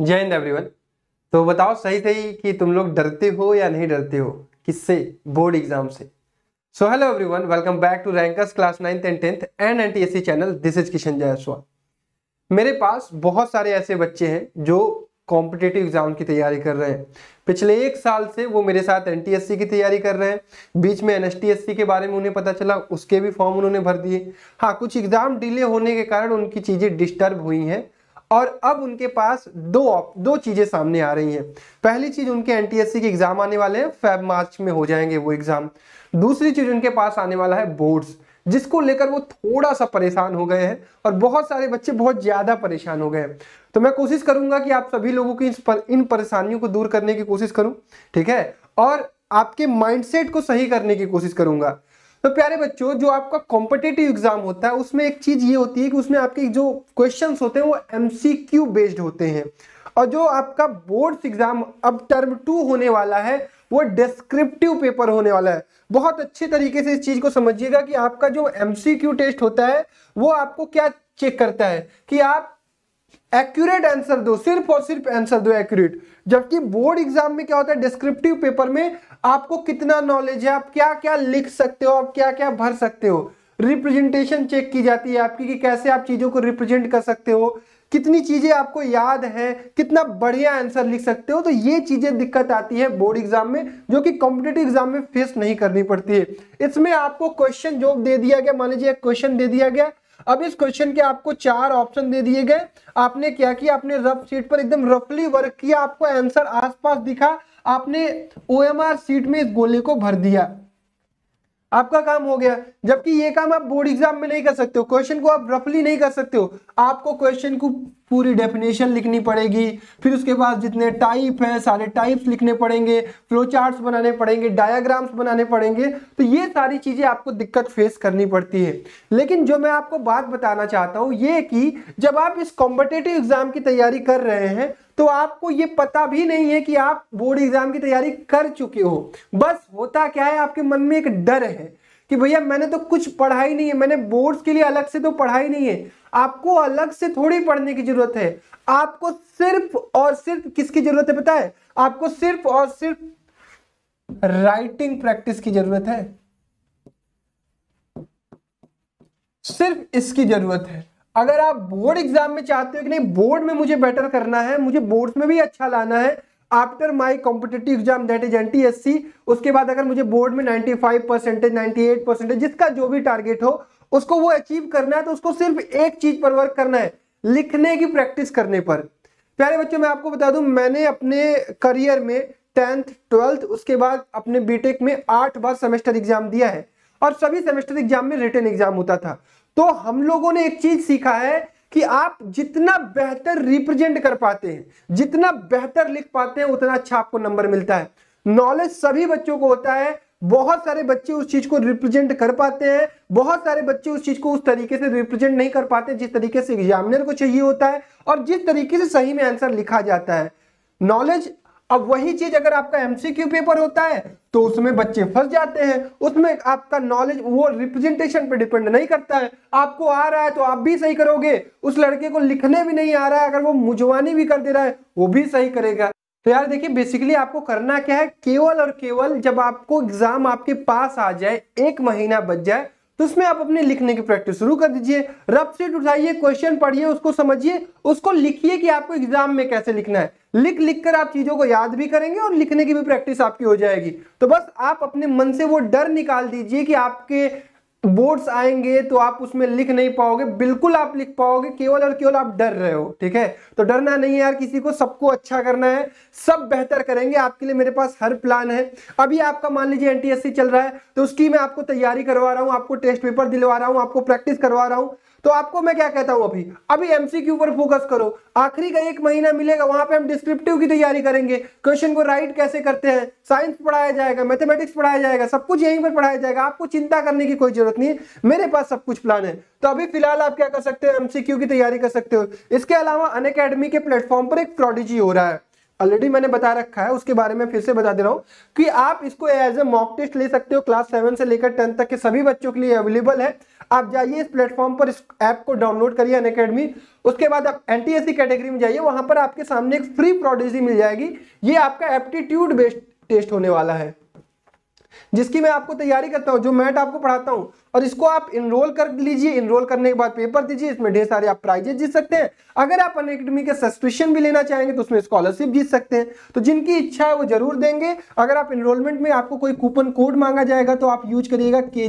जय हिंद एवरीवन तो बताओ सही सही कि तुम लोग डरते हो या नहीं डरते हो किससे बोर्ड एग्जाम से so hello everyone welcome back to Rankers class ninth and tenth and N T channel this is Kishan Jaiswal मेरे पास बहुत सारे ऐसे बच्चे हैं जो कॉम्पिटेटिव एग्जाम की तैयारी कर रहे हैं पिछले एक साल से वो मेरे साथ एन की तैयारी कर रहे हैं बीच में एन के बारे में उन्हें पता चला उसके भी फॉर्म उन्होंने भर दिए हाँ कुछ एग्जाम डिले होने के कारण उनकी चीज़ें डिस्टर्ब हुई हैं और अब उनके पास दो दो चीज़ें सामने आ रही हैं पहली चीज़ उनके एन के एग्ज़ाम आने वाले हैं फेब मार्च में हो जाएंगे वो एग्ज़ाम दूसरी चीज़ उनके पास आने वाला है बोर्ड्स जिसको लेकर वो थोड़ा सा परेशान हो गए हैं और बहुत सारे बच्चे बहुत ज़्यादा परेशान हो गए हैं तो मैं कोशिश करूंगा कि आप सभी लोगों की पर, इन परेशानियों को दूर करने की कोशिश करूं ठीक है और आपके माइंडसेट को सही करने की कोशिश करूंगा तो प्यारे बच्चों जो आपका कॉम्पिटेटिव एग्जाम होता है उसमें एक चीज ये होती है कि उसमें आपके जो क्वेश्चन होते हैं वो क्यू बेस्ड होते हैं और जो आपका बोर्ड्स एग्जाम अब टर्म टू होने वाला है वो डिस्क्रिप्टिव पेपर होने वाला है बहुत अच्छे तरीके से इस चीज को समझिएगा कि आपका जो एमसीक्यू टेस्ट होता है वो आपको क्या चेक करता है कि आप एक्यूरेट आंसर दो सिर्फ और सिर्फ आंसर दो एक्यूरेट जबकि बोर्ड एग्जाम में क्या होता है डिस्क्रिप्टिव पेपर में आपको कितना नॉलेज है आप क्या क्या लिख सकते हो आप क्या क्या भर सकते हो रिप्रेजेंटेशन चेक की जाती है आपकी कि कैसे आप चीज़ों को रिप्रेजेंट कर सकते हो कितनी चीज़ें आपको याद है कितना बढ़िया आंसर लिख सकते हो तो ये चीज़ें दिक्कत आती है बोर्ड एग्जाम में जो कि कॉम्पिटेटिव एग्जाम में फेस नहीं करनी पड़ती है इसमें आपको क्वेश्चन जो दे दिया गया मान लीजिए क्वेश्चन दे दिया गया अब इस क्वेश्चन के आपको चार ऑप्शन दे दिए गए आपने क्या किया आपने रफ सीट पर एकदम रफली वर्क किया आपको आंसर आसपास दिखा आपने ओएमआर सीट में इस गोले को भर दिया आपका काम हो गया जबकि ये काम आप बोर्ड एग्जाम में नहीं कर सकते हो क्वेश्चन को आप रफली नहीं कर सकते हो आपको क्वेश्चन को पूरी डेफिनेशन लिखनी पड़ेगी फिर उसके बाद जितने टाइप हैं सारे टाइप्स लिखने पड़ेंगे फ्लो चार्ट्स बनाने पड़ेंगे डायाग्राम्स बनाने पड़ेंगे तो ये सारी चीज़ें आपको दिक्कत फेस करनी पड़ती है लेकिन जो मैं आपको बात बताना चाहता हूँ ये कि जब आप इस कॉम्पिटेटिव एग्जाम की तैयारी कर रहे हैं तो आपको ये पता भी नहीं है कि आप बोर्ड एग्जाम की तैयारी कर चुके हो बस होता क्या है आपके मन में एक डर है कि भैया मैंने तो कुछ पढ़ा ही नहीं है मैंने बोर्ड्स के लिए अलग से तो पढ़ा ही नहीं है आपको अलग से थोड़ी पढ़ने की जरूरत है आपको सिर्फ और सिर्फ किसकी जरूरत है पता है आपको सिर्फ और सिर्फ राइटिंग प्रैक्टिस की जरूरत है सिर्फ इसकी जरूरत है अगर आप बोर्ड एग्जाम में चाहते हो कि नहीं बोर्ड में मुझे बेटर करना है मुझे बोर्ड्स में भी अच्छा लाना है after my competitive exam that is NTSC उसके बाद अगर मुझे बोर्ड में 95 परसेंटेज नाइन्टी परसेंटेज जिसका जो भी टारगेट हो उसको वो अचीव करना है तो उसको सिर्फ एक चीज पर वर्क करना है लिखने की प्रैक्टिस करने पर प्यारे बच्चों मैं आपको बता दूं मैंने अपने करियर में टेंथ ट्वेल्थ उसके बाद अपने बीटेक में आठ बार सेमेस्टर एग्जाम दिया है और सभी सेमेस्टर एग्जाम में रिटर्न एग्जाम होता था तो हम लोगों ने एक चीज सीखा है कि आप जितना बेहतर रिप्रेजेंट कर पाते हैं जितना बेहतर लिख पाते हैं उतना अच्छा आपको नंबर मिलता है नॉलेज सभी बच्चों को होता है बहुत सारे बच्चे उस चीज को रिप्रेजेंट कर पाते हैं बहुत सारे बच्चे उस चीज को उस तरीके से रिप्रेजेंट नहीं कर पाते जिस तरीके से एग्जामिनर को चाहिए होता है और जिस तरीके से सही में आंसर लिखा जाता है नॉलेज अब वही चीज अगर आपका एमसीक्यू पेपर होता है तो उसमें बच्चे फंस जाते हैं उसमें आपका नॉलेज वो रिप्रेजेंटेशन पे डिपेंड नहीं करता है आपको आ रहा है तो आप भी सही करोगे उस लड़के को लिखने भी नहीं आ रहा है अगर वो मुझवानी भी कर दे रहा है वो भी सही करेगा तो यार देखिए बेसिकली आपको करना क्या है केवल और केवल जब आपको एग्जाम आपके पास आ जाए एक महीना बच जाए तो उसमें आप अपने लिखने की प्रैक्टिस शुरू कर दीजिए रफ सीट उठाइए क्वेश्चन पढ़िए उसको समझिए उसको लिखिए कि आपको एग्जाम में कैसे लिखना है लिख लिख कर आप चीज़ों को याद भी करेंगे और लिखने की भी प्रैक्टिस आपकी हो जाएगी तो बस आप अपने मन से वो डर निकाल दीजिए कि आपके बोर्ड्स आएंगे तो आप उसमें लिख नहीं पाओगे बिल्कुल आप लिख पाओगे केवल और केवल आप डर रहे हो ठीक है तो डरना नहीं है यार किसी को सबको अच्छा करना है सब बेहतर करेंगे आपके लिए मेरे पास हर प्लान है अभी आपका मान लीजिए एनटीएससी चल रहा है तो उसकी मैं आपको तैयारी करवा रहा हूँ आपको टेस्ट पेपर दिलवा रहा हूँ आपको प्रैक्टिस करवा रहा हूँ तो आपको मैं क्या कहता हूं अभी अभी के पर फोकस करो आखिरी का एक महीना मिलेगा वहां पे हम डिस्क्रिप्टिव की तैयारी करेंगे क्वेश्चन को राइट कैसे करते हैं साइंस पढ़ाया जाएगा मैथमेटिक्स पढ़ाया जाएगा सब कुछ यहीं पर पढ़ाया जाएगा आपको चिंता करने की कोई जरूरत जरूरत नहीं है मेरे पास सब कुछ प्लान है तो अभी फिलहाल आप क्या कर सकते हो एमसीक्यू की तैयारी कर सकते हो इसके अलावा अन के प्लेटफॉर्म पर एक प्रोडिजी हो रहा है ऑलरेडी मैंने बता रखा है उसके बारे में फिर से बता दे रहा हूँ कि आप इसको एज ए मॉक टेस्ट ले सकते हो क्लास सेवन से लेकर टेंथ तक के सभी बच्चों के लिए अवेलेबल है आप जाइए इस प्लेटफॉर्म पर इस ऐप को डाउनलोड करिए अन अकेडमी उसके बाद आप एन कैटेगरी में जाइए वहां पर आपके सामने एक फ्री प्रोडेजी मिल जाएगी ये आपका एप्टीट्यूड बेस्ड टेस्ट होने वाला है जिसकी मैं आपको तैयारी करता हूँ जो मैट आपको पढ़ाता हूँ और इसको आप इनरोल कर लीजिए इनरोल करने के बाद पेपर दीजिए इसमें ढेर सारे आप प्राइजेस जीत सकते हैं अगर आप अनकेडमी के सब्सक्रिप्शन भी लेना चाहेंगे तो उसमें स्कॉलरशिप जीत सकते हैं तो जिनकी इच्छा है वो जरूर देंगे अगर आप इनरोलमेंट में आपको कोई कूपन कोड मांगा जाएगा तो आप यूज करिएगा के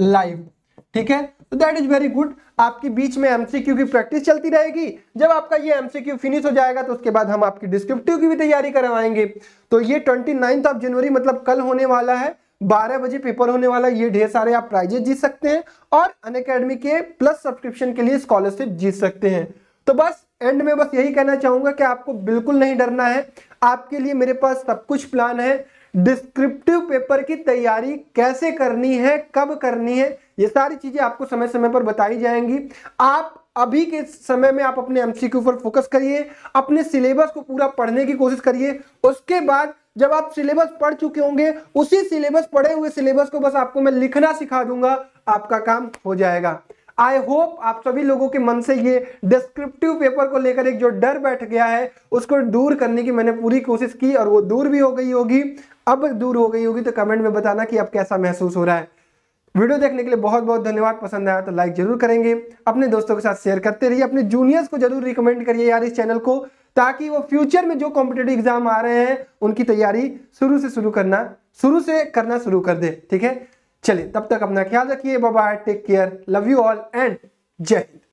लाइव ठीक है तो दैट इज वेरी गुड आपके बीच में एमसीक्यू की प्रैक्टिस चलती रहेगी जब आपका ये एमसीक्यू फिनिश हो जाएगा तो उसके बाद हम आपकी डिस्क्रिप्टिव की भी तैयारी करवाएंगे तो ये ट्वेंटी ऑफ जनवरी मतलब कल होने वाला है बारह बजे पेपर होने वाला ये ढेर सारे आप प्राइजेस जीत सकते हैं और अन के प्लस सब्सक्रिप्शन के लिए स्कॉलरशिप जीत सकते हैं तो बस एंड में बस यही कहना चाहूंगा कि आपको बिल्कुल नहीं डरना है आपके लिए मेरे पास सब कुछ प्लान है डिस्क्रिप्टिव पेपर की तैयारी कैसे करनी है कब करनी है ये सारी चीज़ें आपको समय समय पर बताई जाएंगी आप अभी के समय में आप अपने एमसीक्यू पर फोकस करिए अपने सिलेबस को पूरा पढ़ने की कोशिश करिए उसके बाद जब आप सिलेबस पढ़ चुके होंगे उसी सिलेबस पढ़े हुए सिलेबस को बस आपको मैं लिखना सिखा दूंगा आपका काम हो जाएगा आई होप आप सभी लोगों के मन से ये डिस्क्रिप्टिव पेपर को लेकर एक जो डर बैठ गया है उसको दूर करने की मैंने पूरी कोशिश की और वो दूर भी हो गई होगी अब दूर हो गई होगी तो कमेंट में बताना कि अब कैसा महसूस हो रहा है वीडियो देखने के लिए बहुत बहुत धन्यवाद पसंद आया तो लाइक जरूर करेंगे अपने दोस्तों के साथ शेयर करते रहिए अपने जूनियर्स को जरूर रिकमेंड करिए यार इस चैनल को ताकि वो फ्यूचर में जो कॉम्पिटेटिव एग्जाम आ रहे हैं उनकी तैयारी शुरू से शुरू करना शुरू से करना शुरू कर दे ठीक है चलिए तब तक अपना ख्याल रखिए bye take care love you all and जय हिंद